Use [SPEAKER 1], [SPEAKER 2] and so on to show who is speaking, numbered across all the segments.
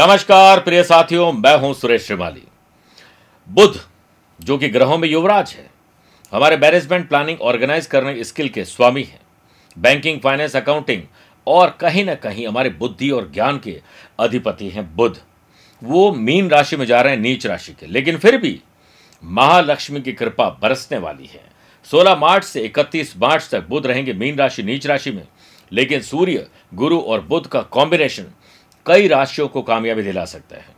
[SPEAKER 1] नमस्कार प्रिय साथियों मैं हूं सुरेश श्रीमाली बुध जो कि ग्रहों में युवराज है हमारे मैनेजमेंट प्लानिंग ऑर्गेनाइज करने स्किल के स्वामी हैं बैंकिंग फाइनेंस अकाउंटिंग और कहीं ना कहीं हमारे बुद्धि और ज्ञान के अधिपति हैं बुध वो मीन राशि में जा रहे हैं नीच राशि के लेकिन फिर भी महालक्ष्मी की कृपा बरसने वाली है 16 मार्च से 31 मार्च तक बुध रहेंगे मीन राशि नीच राशि में लेकिन सूर्य गुरु और बुध का कॉम्बिनेशन कई राशियों को कामयाबी दिला सकता है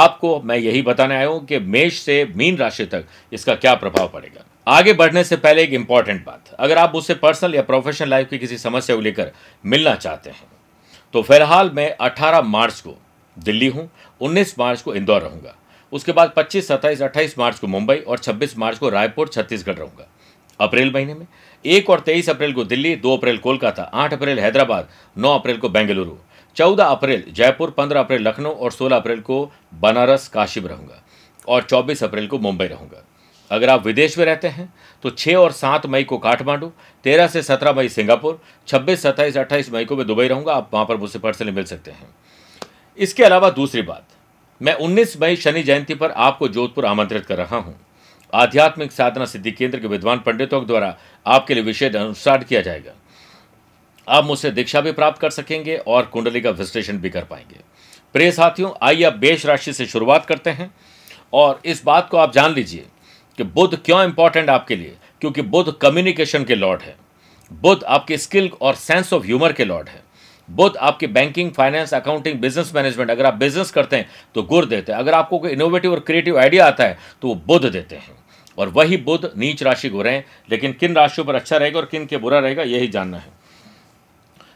[SPEAKER 1] आपको मैं यही बताने आया हूं कि मेष से मीन राशि तक इसका क्या प्रभाव पड़ेगा आगे बढ़ने से पहले एक इंपॉर्टेंट बात अगर आप उससे पर्सनल या प्रोफेशनल लाइफ की किसी समस्या को लेकर मिलना चाहते हैं तो फिलहाल मैं 18 मार्च को दिल्ली हूं 19 मार्च को इंदौर रहूंगा उसके बाद 25, 27, 28 मार्च को मुंबई और 26 मार्च को रायपुर छत्तीसगढ़ रहूंगा अप्रैल महीने में एक और तेईस अप्रैल को दिल्ली दो अप्रैल कोलकाता आठ अप्रैल हैदराबाद नौ अप्रैल को बेंगलुरु चौदह अप्रैल जयपुर पंद्रह अप्रैल लखनऊ और सोलह अप्रैल को बनारस काशी में रहूँगा और चौबीस अप्रैल को मुंबई रहूँगा अगर आप विदेश में रहते हैं तो 6 और 7 मई को काठमांडू 13 से 17 मई सिंगापुर 26, 27, 28 मई को मैं दुबई रहूंगा आप वहां पर मुझसे पर्सनली मिल सकते हैं इसके अलावा दूसरी बात मैं 19 मई शनि जयंती पर आपको जोधपुर आमंत्रित कर रहा हूँ आध्यात्मिक साधना सिद्धि केंद्र के विद्वान पंडितों के द्वारा आपके लिए विषय अनुसार किया जाएगा आप मुझसे दीक्षा भी प्राप्त कर सकेंगे और कुंडली का विश्लेषण भी कर पाएंगे प्रिय साथियों आइए अब बेश राशि से शुरुआत करते हैं और इस बात को आप जान लीजिए कि बुद्ध क्यों इंपॉर्टेंट आपके लिए क्योंकि बुद्ध कम्युनिकेशन के लॉर्ड है बुद्ध आपके स्किल और सेंस ऑफ ह्यूमर के लॉर्ड है बुद्ध आपके banking finance accounting business management अगर आप बिजनेस करते हैं तो गुर देते हैं अगर आपको कोई इनोवेटिव और क्रिएटिव आइडिया आता है तो वो बुद्ध देते हैं और वही बुद्ध नीच राशि घुरें लेकिन किन राशियों पर अच्छा रहेगा और किन के बुरा रहेगा यही जानना है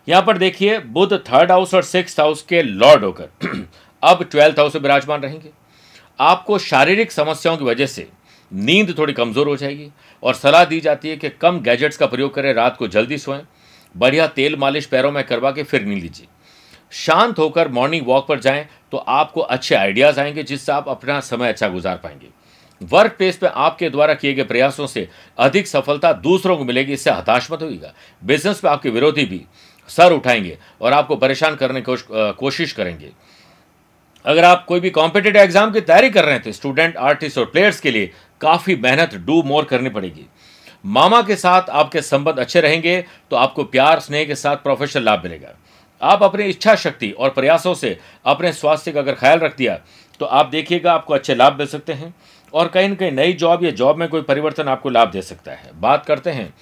[SPEAKER 1] यहां पर देखिए बुद्ध थर्ड हाउस और सिक्स हाउस के लॉर्ड होकर अब ट्वेल्थ हाउस में विराजमान रहेंगे आपको शारीरिक समस्याओं की वजह से नींद थोड़ी कमज़ोर हो जाएगी और सलाह दी जाती है कि कम गैजेट्स का प्रयोग करें रात को जल्दी सोएं बढ़िया तेल मालिश पैरों में करवा के फिर नींद लीजिए शांत होकर मॉर्निंग वॉक पर जाएं तो आपको अच्छे आइडियाज़ आएंगे जिससे आप अपना समय अच्छा गुजार पाएंगे वर्क प्लेस पर आपके द्वारा किए गए प्रयासों से अधिक सफलता दूसरों को मिलेगी इससे हताश मत होगा बिजनेस में आपके विरोधी भी सर उठाएंगे और आपको परेशान करने की कोश, कोशिश करेंगे अगर आप कोई भी कॉम्पिटेटिव एग्जाम की तैयारी कर रहे हैं तो स्टूडेंट आर्टिस्ट और प्लेयर्स के लिए काफ़ी मेहनत डू मोर करनी पड़ेगी मामा के साथ आपके संबंध अच्छे रहेंगे तो आपको प्यार स्नेह के साथ प्रोफेशनल लाभ मिलेगा आप अपनी इच्छा शक्ति और प्रयासों से अपने स्वास्थ्य का अगर ख्याल रख दिया तो आप देखिएगा आपको अच्छे लाभ मिल सकते हैं और कहीं ना कहीं नई जॉब या जॉब में कोई परिवर्तन आपको लाभ दे सकता है बात करते हैं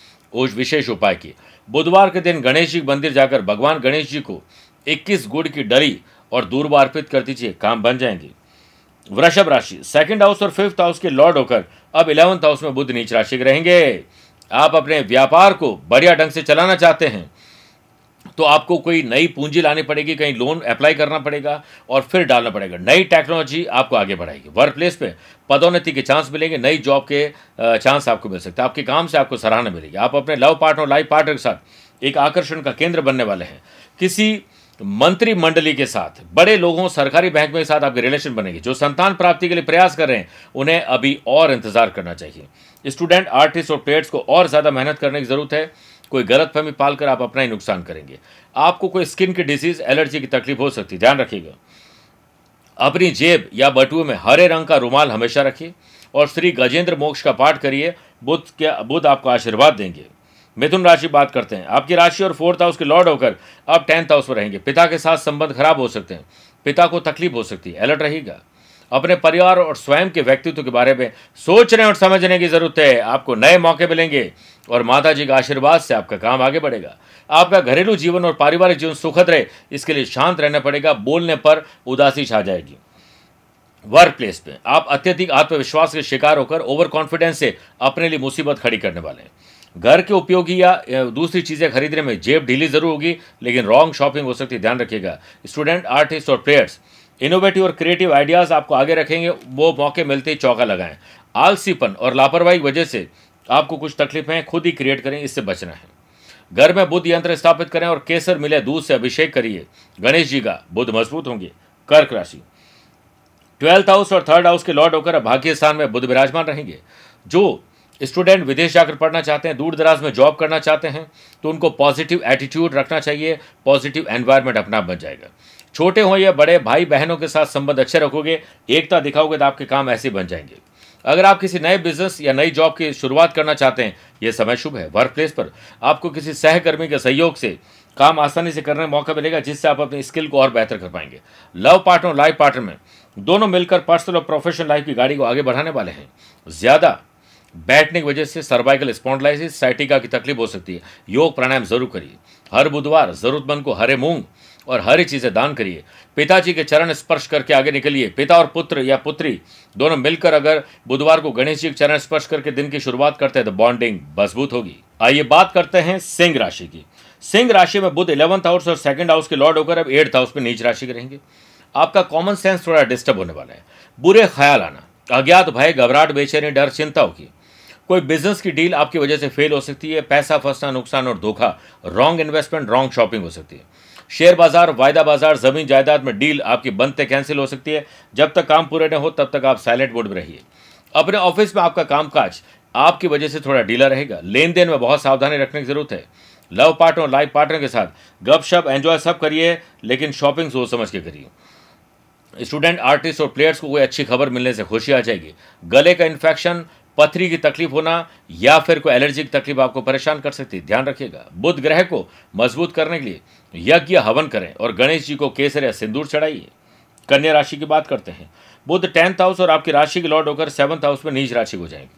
[SPEAKER 1] उस विशेष उपाय की बुधवार के दिन गणेश जी मंदिर जाकर भगवान गणेश जी को 21 गुड़ की डरी और दूरबा अर्पित कर दीजिए काम बन जाएंगे वृषभ राशि सेकंड हाउस और फिफ्थ हाउस के लॉर्ड होकर अब इलेवंथ हाउस में बुद्ध नीच राशि के रहेंगे आप अपने व्यापार को बढ़िया ढंग से चलाना चाहते हैं तो आपको कोई नई पूंजी लानी पड़ेगी कहीं लोन अप्लाई करना पड़ेगा और फिर डालना पड़ेगा नई टेक्नोलॉजी आपको आगे बढ़ाएगी वर्क प्लेस पर पदोन्नति के चांस मिलेंगे नई जॉब के चांस आपको मिल सकते हैं आपके काम से आपको सराहना मिलेगी आप अपने लव पार्टनर और लाइफ पार्टनर के साथ एक आकर्षण का केंद्र बनने वाले हैं किसी मंत्रिमंडली के साथ बड़े लोगों सरकारी बैंक में के साथ आपके रिलेशन बनेंगे जो संतान प्राप्ति के लिए प्रयास कर रहे हैं उन्हें अभी और इंतजार करना चाहिए स्टूडेंट आर्टिस्ट और प्लेयर्स को और ज़्यादा मेहनत करने की ज़रूरत है कोई गलत फहमी पाल कर आप अपना ही नुकसान करेंगे आपको कोई स्किन की डिजीज एलर्जी की तकलीफ हो सकती है ध्यान रखिएगा अपनी जेब या बटुए में हरे रंग का रुमाल हमेशा रखिए और श्री गजेंद्र मोक्ष का पाठ करिए बुद्ध के बुद्ध आपको आशीर्वाद देंगे मिथुन राशि बात करते हैं आपकी राशि और फोर्थ हाउस के लॉर्ड होकर आप टेंथ हाउस में रहेंगे पिता के साथ संबंध खराब हो सकते हैं पिता को तकलीफ हो सकती है अलर्ट रहेगा अपने परिवार और स्वयं के व्यक्तित्व के बारे में सोचने और समझने की जरूरत है आपको नए मौके मिलेंगे और माता जी का आशीर्वाद से आपका काम आगे बढ़ेगा आपका घरेलू जीवन और पारिवारिक जीवन सुखद रहे इसके लिए शांत रहना पड़ेगा बोलने पर उदासी छा जाएगी वर्क प्लेस में आप अत्यधिक आत्मविश्वास के शिकार होकर ओवर कॉन्फिडेंस से अपने लिए मुसीबत खड़ी करने वाले हैं घर के उपयोगी या दूसरी चीज़ें खरीदने में जेब ढीली जरूर होगी लेकिन रॉन्ग शॉपिंग हो सकती है ध्यान रखिएगा स्टूडेंट आर्टिस्ट और प्लेयर्स इनोवेटिव और क्रिएटिव आइडियाज़ आपको आगे रखेंगे वो मौके मिलते ही चौका लगाएं आलसीपन और लापरवाही वजह से आपको कुछ तकलीफें खुद ही क्रिएट करें इससे बचना है घर में बुद्ध यंत्र स्थापित करें और केसर मिले दूध से अभिषेक करिए गणेश जी का बुद्ध मजबूत होंगे कर्क राशि ट्वेल्थ हाउस और थर्ड हाउस के लॉर्ड होकर अब भाग्य स्थान में बुद्ध विराजमान रहेंगे जो स्टूडेंट विदेश जाकर पढ़ना चाहते हैं दूर दराज में जॉब करना चाहते हैं तो उनको पॉजिटिव एटीट्यूड रखना चाहिए पॉजिटिव एनवायरमेंट अपना बन जाएगा छोटे हों या बड़े भाई बहनों के साथ संबंध अच्छे रखोगे एकता दिखाओगे तो आपके काम ऐसे बन जाएंगे अगर आप किसी नए बिजनेस या नई जॉब की शुरुआत करना चाहते हैं यह समय शुभ है वर्क प्लेस पर आपको किसी सहकर्मी के सहयोग से काम आसानी से करने का मौका मिलेगा जिससे आप अपनी स्किल को और बेहतर कर पाएंगे लव पार्टनर और लाइफ पार्टनर में दोनों मिलकर पर्सनल और प्रोफेशनल लाइफ की गाड़ी को आगे बढ़ाने वाले हैं ज़्यादा बैठने की वजह से सर्वाइकल स्पॉन्डलाइसिस साइटिका की तकलीफ हो सकती है योग प्राणायाम जरूर करिए हर बुधवार जरूरतमंद को हरे मूंग और हरी चीज़ें दान करिए पिताजी के चरण स्पर्श करके आगे निकलिए पिता और पुत्र या पुत्री दोनों मिलकर अगर बुधवार को गणेश जी के चरण स्पर्श करके दिन की शुरुआत करते हैं तो बॉन्डिंग मजबूत होगी आइए बात करते हैं सिंह राशि की सिंह राशि में बुद्ध इलेवंथ हाउस और सेकंड हाउस के लॉर्ड होकर अब एट्थ हाउस में नीच राशि के रहेंगे आपका कॉमन सेंस थोड़ा डिस्टर्ब होने वाला है बुरे ख्याल आना अज्ञात भय घबराहट बेचैनी डर चिंता होगी कोई बिजनेस की डील आपकी वजह से फेल हो सकती है पैसा फंसना नुकसान और धोखा रॉन्ग इन्वेस्टमेंट रॉन्ग शॉपिंग हो सकती है शेयर बाजार वायदा बाजार जमीन जायदाद में डील आपकी बनते कैंसिल हो सकती है जब तक काम पूरे न हो तब तक आप साइलेंट मोड में रहिए अपने ऑफिस में आपका कामकाज आपकी वजह से थोड़ा डीला रहेगा लेन देन में बहुत सावधानी रखने की जरूरत है लव पार्टनर और लाइफ पार्टनर के साथ गपशप एंजॉय सब करिए लेकिन शॉपिंग सोच समझ के करिए स्टूडेंट आर्टिस्ट और प्लेयर्स को कोई अच्छी खबर मिलने से खुशी आ जाएगी गले का इन्फेक्शन पथरी की तकलीफ होना या फिर कोई एलर्जी की तकलीफ आपको परेशान कर सकती है ध्यान रखिएगा बुध ग्रह को मजबूत करने के लिए यज्ञ हवन करें और गणेश जी को केसर या सिंदूर चढ़ाइए कन्या राशि की बात करते हैं बुध टेंथ हाउस और आपकी राशि के लॉर्ड होकर सेवंथ हाउस में नीच राशि हो जाएगी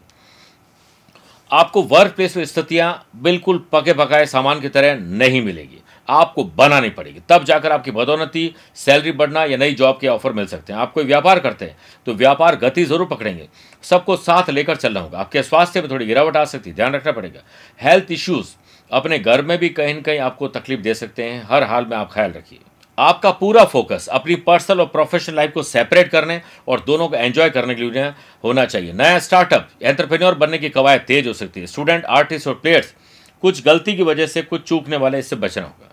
[SPEAKER 1] आपको वर्क प्लेस में स्थितियां बिल्कुल पके पकाए सामान की तरह नहीं मिलेगी आपको बनानी पड़ेगी तब जाकर आपकी बदौलती सैलरी बढ़ना या नई जॉब के ऑफर मिल सकते हैं आप कोई व्यापार करते हैं तो व्यापार गति जरूर पकड़ेंगे सबको साथ लेकर चलना होगा आपके स्वास्थ्य में थोड़ी गिरावट आ सकती है ध्यान रखना पड़ेगा हेल्थ इश्यूज अपने घर में भी कहीं ना कहीं आपको तकलीफ दे सकते हैं हर हाल में आप ख्याल रखिए आपका पूरा फोकस अपनी पर्सनल और प्रोफेशनल लाइफ को सेपरेट करने और दोनों को एंजॉय करने के लिए होना चाहिए नया स्टार्टअप एंटरप्रेन्योर बनने की कवायद तेज हो सकती है स्टूडेंट आर्टिस्ट और प्लेयर्स कुछ गलती की वजह से कुछ चूकने वाले इससे बचना होगा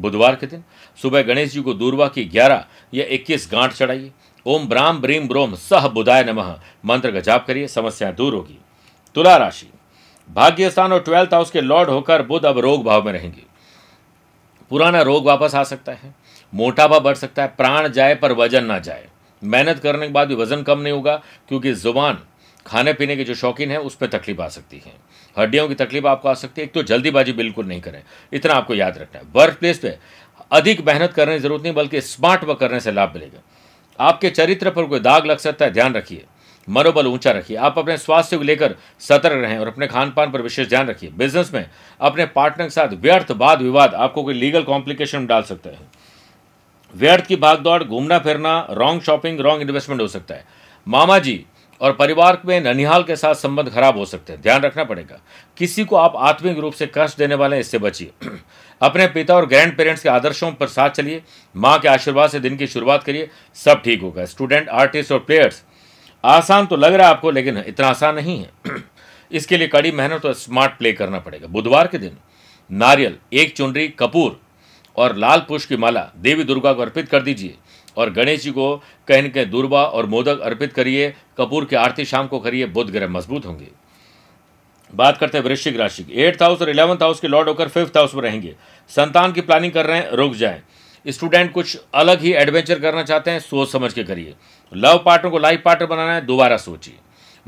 [SPEAKER 1] बुधवार के दिन सुबह गणेश जी को दूरवा की ग्यारह या इक्कीस गांठ चढ़ाइए ओम ब्राम ब्रीम ब्रोम सह बुधाय नमः मंत्र का जाप करिए समस्याएं दूर होगी तुला राशि भाग्य स्थान और ट्वेल्थ हाउस के लॉर्ड होकर बुध अब रोग भाव में रहेंगे पुराना रोग वापस आ सकता है मोटापा बढ़ सकता है प्राण जाए पर वजन ना जाए मेहनत करने के बाद भी वजन कम नहीं होगा क्योंकि जुबान खाने पीने के जो शौकीन है उस पर तकलीफ आ सकती है हड्डियों की तकलीफ आपको आ सकती है एक तो जल्दीबाजी बिल्कुल नहीं करें इतना आपको याद रखना है वर्क प्लेस पर अधिक मेहनत करने की जरूरत नहीं बल्कि स्मार्ट वर्क करने से लाभ मिलेगा आपके चरित्र पर कोई दाग लग सकता है ध्यान रखिए मनोबल ऊंचा रखिए आप अपने स्वास्थ्य को लेकर सतर्क रहें और अपने खान पान पर विशेष ध्यान रखिए बिजनेस में अपने पार्टनर के साथ व्यर्थ वाद विवाद आपको कोई लीगल कॉम्प्लिकेशन डाल सकता है व्यर्थ की भागदौड़ घूमना फिरना रॉन्ग शॉपिंग रॉन्ग इन्वेस्टमेंट हो सकता है मामा जी और परिवार में ननिहाल के साथ संबंध खराब हो सकते हैं ध्यान रखना पड़ेगा किसी को आप आत्मिक रूप से कष्ट देने वाले हैं इससे बचिए अपने पिता और ग्रैंड पेरेंट्स के आदर्शों पर साथ चलिए माँ के आशीर्वाद से दिन की शुरुआत करिए सब ठीक होगा स्टूडेंट आर्टिस्ट और प्लेयर्स आसान तो लग रहा है आपको लेकिन इतना आसान नहीं है इसके लिए कड़ी मेहनत और स्मार्ट प्ले करना पड़ेगा बुधवार के दिन नारियल एक चुनरी कपूर और लाल पुष्प की माला देवी दुर्गा को अर्पित कर दीजिए और गणेश जी को कहन के दूरबा और मोदक अर्पित करिए कपूर की आरती शाम को करिए बुध ग्रह मजबूत होंगे बात करते हैं वृश्चिक राशि की एट्थ हाउस और इलेवंथ हाउस के लॉर्ड होकर फिफ्थ हाउस में रहेंगे संतान की प्लानिंग कर रहे हैं रुक जाएं स्टूडेंट कुछ अलग ही एडवेंचर करना चाहते हैं सोच समझ के करिए लव पार्टनर को लाइफ पार्टनर बनाना है दोबारा सोचिए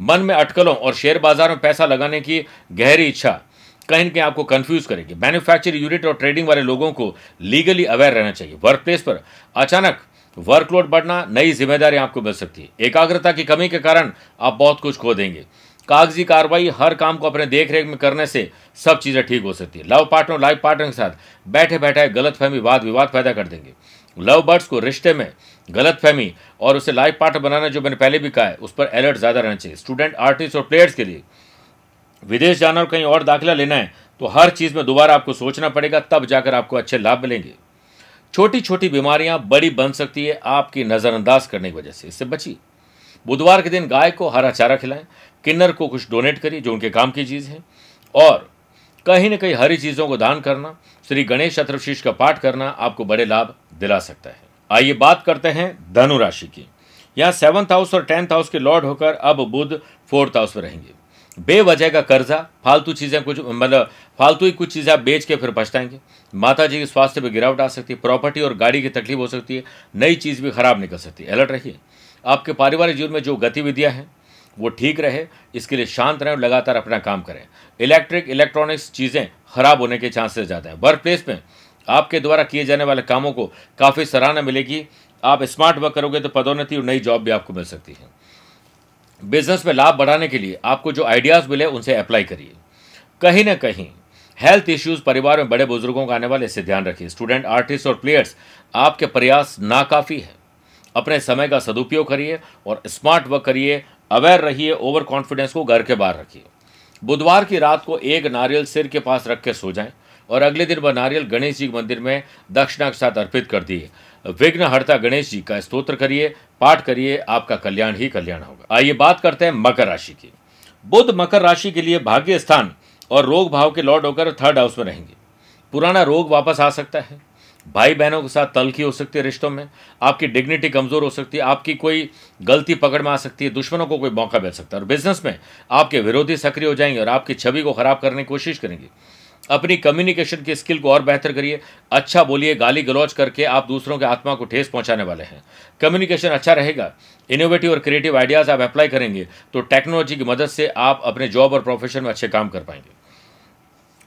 [SPEAKER 1] मन में अटकलों और शेयर बाजार में पैसा लगाने की गहरी इच्छा कहीं न कहीं आपको कंफ्यूज करेगी मैन्युफैक्चरिंग यूनिट और ट्रेडिंग वाले लोगों को लीगली अवेयर रहना चाहिए वर्क प्लेस पर अचानक वर्कलोड बढ़ना नई जिम्मेदारी आपको मिल सकती है एकाग्रता की कमी के कारण आप बहुत कुछ खो देंगे कागजी कार्रवाई हर काम को अपने देख रेख में करने से सब चीज़ें ठीक हो सकती है लव पार्टनर लाइफ पार्टनर के साथ बैठे बैठे गलत फहमी वाद विवाद पैदा कर देंगे लव बर्ड्स को रिश्ते में गलत फहमी और उसे लाइफ पार्टनर बनाना जो मैंने पहले भी कहा है उस पर अलर्ट ज़्यादा रहना चाहिए स्टूडेंट आर्टिस्ट और प्लेयर्स के लिए विदेश जाना और कहीं और दाखिला लेना है तो हर चीज़ में दोबारा आपको सोचना पड़ेगा तब जाकर आपको अच्छे लाभ मिलेंगे छोटी छोटी बीमारियां बड़ी बन सकती है आपकी नज़रअंदाज करने की वजह से इससे बची बुधवार के दिन गाय को हरा चारा खिलाएं किन्नर को कुछ डोनेट करिए जो उनके काम की चीज़ है और कहीं ना कहीं हरी चीज़ों को दान करना श्री गणेश अत्रशीष का पाठ करना आपको बड़े लाभ दिला सकता है आइए बात करते हैं धनु राशि की यहाँ सेवंथ हाउस और टेंथ हाउस के लॉर्ड होकर अब बुध फोर्थ हाउस में रहेंगे बेवजह का कर्जा फालतू चीज़ें कुछ मतलब फालतू ही कुछ चीज़ें आप बेच के फिर पछताएंगे माता जी के स्वास्थ्य पर गिरावट आ सकती है प्रॉपर्टी और गाड़ी की तकलीफ हो सकती है नई चीज़ भी खराब निकल सकती है अलर्ट रहिए आपके पारिवारिक जीवन में जो गतिविधियाँ हैं वो ठीक रहे इसके लिए शांत रहें और लगातार अपना काम करें इलेक्ट्रिक इलेक्ट्रॉनिक्स चीज़ें खराब होने के चांसेस ज़्यादा हैं वर्क प्लेस में आपके द्वारा किए जाने वाले कामों को काफ़ी सराहना मिलेगी आप स्मार्ट वर्क करोगे तो पदोन्नति और नई जॉब भी आपको मिल सकती है बिजनेस में लाभ बढ़ाने के लिए आपको जो आइडियाज़ मिले उनसे अप्लाई करिए कहीं ना कहीं हेल्थ इश्यूज परिवार में बड़े बुजुर्गों का आने वाले इसे ध्यान रखिए स्टूडेंट आर्टिस्ट और प्लेयर्स आपके प्रयास नाकाफ़ी है अपने समय का सदुपयोग करिए और स्मार्ट वर्क करिए अवेयर रहिए ओवर कॉन्फिडेंस को घर के बाहर रखिए बुधवार की रात को एक नारियल सिर के पास रख के सो जाएं और अगले दिन वह नारियल गणेश जी के मंदिर में दक्षिणा के साथ अर्पित कर दिए विघ्न हर्ता गणेश जी का स्तोत्र करिए पाठ करिए आपका कल्याण ही कल्याण होगा आइए बात करते हैं मकर राशि की बुध मकर राशि के लिए भाग्य स्थान और रोग भाव के लॉर्ड होकर थर्ड हाउस में रहेंगे पुराना रोग वापस आ सकता है भाई बहनों के साथ तलखी हो सकती है रिश्तों में आपकी डिग्निटी कमज़ोर हो सकती है आपकी कोई गलती पकड़ में आ सकती है दुश्मनों को कोई मौका मिल सकता है और बिजनेस में आपके विरोधी सक्रिय हो जाएंगे और आपकी छवि को ख़राब करने की कोशिश करेंगे अपनी कम्युनिकेशन की स्किल को और बेहतर करिए अच्छा बोलिए गाली गलौज करके आप दूसरों के आत्मा को ठेस पहुंचाने वाले हैं कम्युनिकेशन अच्छा रहेगा इनोवेटिव और क्रिएटिव आइडियाज़ आप अप्लाई करेंगे तो टेक्नोलॉजी की मदद से आप अपने जॉब और प्रोफेशन में अच्छे काम कर पाएंगे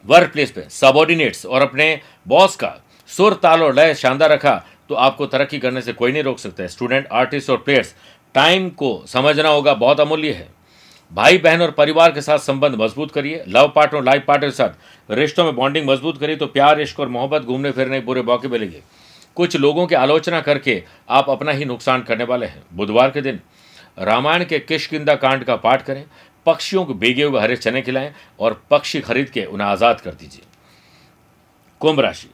[SPEAKER 1] वर्क प्लेस पे सबॉर्डिनेट्स और अपने बॉस का सुर ताल और लय शानदार रखा तो आपको तरक्की करने से कोई नहीं रोक सकता है स्टूडेंट आर्टिस्ट और प्लेयर्स टाइम को समझना होगा बहुत अमूल्य है भाई बहन और परिवार के साथ संबंध मजबूत करिए लव पार्टनर और लाइफ पार्टनर के साथ रिश्तों में बॉन्डिंग मजबूत करिए तो प्यार इश्क और मोहब्बत घूमने फिरने के बुरे मौके मिलेंगे कुछ लोगों की आलोचना करके आप अपना ही नुकसान करने वाले हैं बुधवार के दिन रामायण के किशकिंदा कांड का पाठ करें पक्षियों को बेगे हुए हरे चने खिलाएं और पक्षी खरीद के उन्हें आज़ाद कर दीजिए कुंभ राशि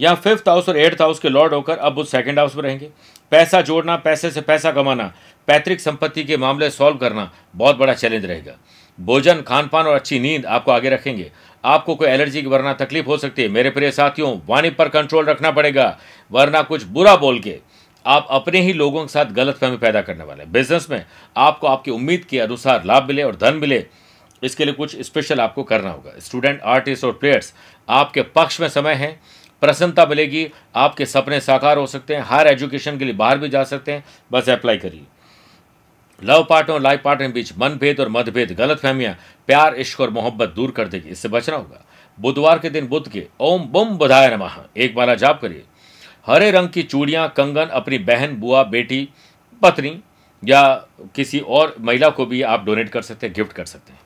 [SPEAKER 1] यहाँ फिफ्थ हाउस और एट्थ हाउस के लॉर्ड होकर अब वो सेकेंड हाउस में रहेंगे पैसा जोड़ना पैसे से पैसा कमाना पैतृक संपत्ति के मामले सॉल्व करना बहुत बड़ा चैलेंज रहेगा भोजन खान पान और अच्छी नींद आपको आगे रखेंगे आपको कोई एलर्जी की वरना तकलीफ हो सकती है मेरे प्रिय साथियों वाणी पर कंट्रोल रखना पड़ेगा वरना कुछ बुरा बोल के आप अपने ही लोगों के साथ गलत फहमी पैदा करने वाले हैं बिजनेस में आपको आपकी उम्मीद के अनुसार लाभ मिले और धन मिले इसके लिए कुछ स्पेशल आपको करना होगा स्टूडेंट आर्टिस्ट और प्लेयर्स आपके पक्ष में समय है प्रसन्नता मिलेगी आपके सपने साकार हो सकते हैं हायर एजुकेशन के लिए बाहर भी जा सकते हैं बस अप्लाई करिए लव पार्टनर और लाइफ पार्टनर के बीच मनभेद और मतभेद गलत फहमियाँ प्यार इश्क और मोहब्बत दूर कर देगी इससे बचना होगा बुधवार के दिन बुद्ध के ओम बम बधाए नमा एक माला जाप करिए हरे रंग की चूड़ियाँ कंगन अपनी बहन बुआ बेटी पत्नी या किसी और महिला को भी आप डोनेट कर सकते हैं गिफ्ट कर सकते हैं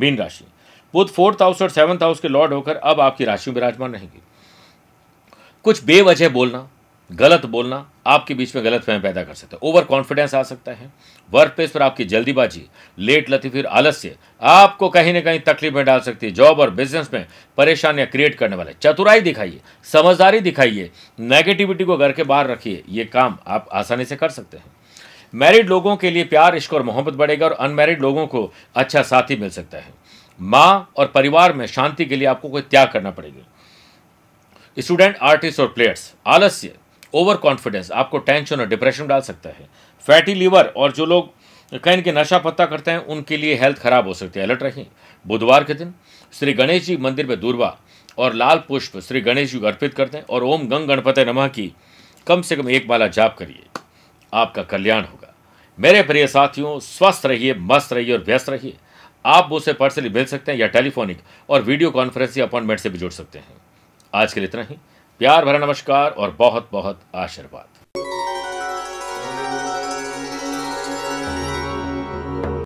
[SPEAKER 1] मीन राशि बुध फोर्थ हाउस और सेवन्थ हाउस के लॉर्ड होकर अब आपकी राशि विराजमान रहेंगी कुछ बेवजह बोलना गलत बोलना आपके बीच में गलत फहम पैदा कर सकते हैं ओवर कॉन्फिडेंस आ सकता है वर्क प्लेस पर आपकी जल्दीबाजी लेट लती फिर आलस्य आपको कहीं ना कहीं तकलीफ में डाल सकती है जॉब और बिजनेस में परेशानियां क्रिएट करने वाले चतुराई दिखाइए समझदारी दिखाइए नेगेटिविटी को घर के बाहर रखिए ये काम आप आसानी से कर सकते हैं मैरिड लोगों के लिए प्यार इश्क और मोहब्बत बढ़ेगा और अनमैरिड लोगों को अच्छा साथी मिल सकता है माँ और परिवार में शांति के लिए आपको कोई त्याग करना पड़ेगा स्टूडेंट आर्टिस्ट और प्लेयर्स आलस्य ओवर कॉन्फिडेंस आपको टेंशन और डिप्रेशन डाल सकता है फैटी लीवर और जो लोग कहीं के नशा पत्ता करते हैं उनके लिए हेल्थ खराब हो सकती है अलर्ट रखें बुधवार के दिन श्री गणेश जी मंदिर में दूरवा और लाल पुष्प श्री गणेश जी को अर्पित करते हैं और ओम गंग गणपति नमा की कम से कम एक माला जाप करिए आपका कल्याण होगा मेरे प्रिय साथियों स्वस्थ रहिए मस्त रहिए और व्यस्त रहिए आप मुझसे पर्सनली मिल सकते हैं या टेलीफोनिक और वीडियो कॉन्फ्रेंसिंग अपॉइंटमेंट से भी जुड़ सकते हैं आज के लिए इतना ही प्यार भरा नमस्कार और बहुत बहुत आशीर्वाद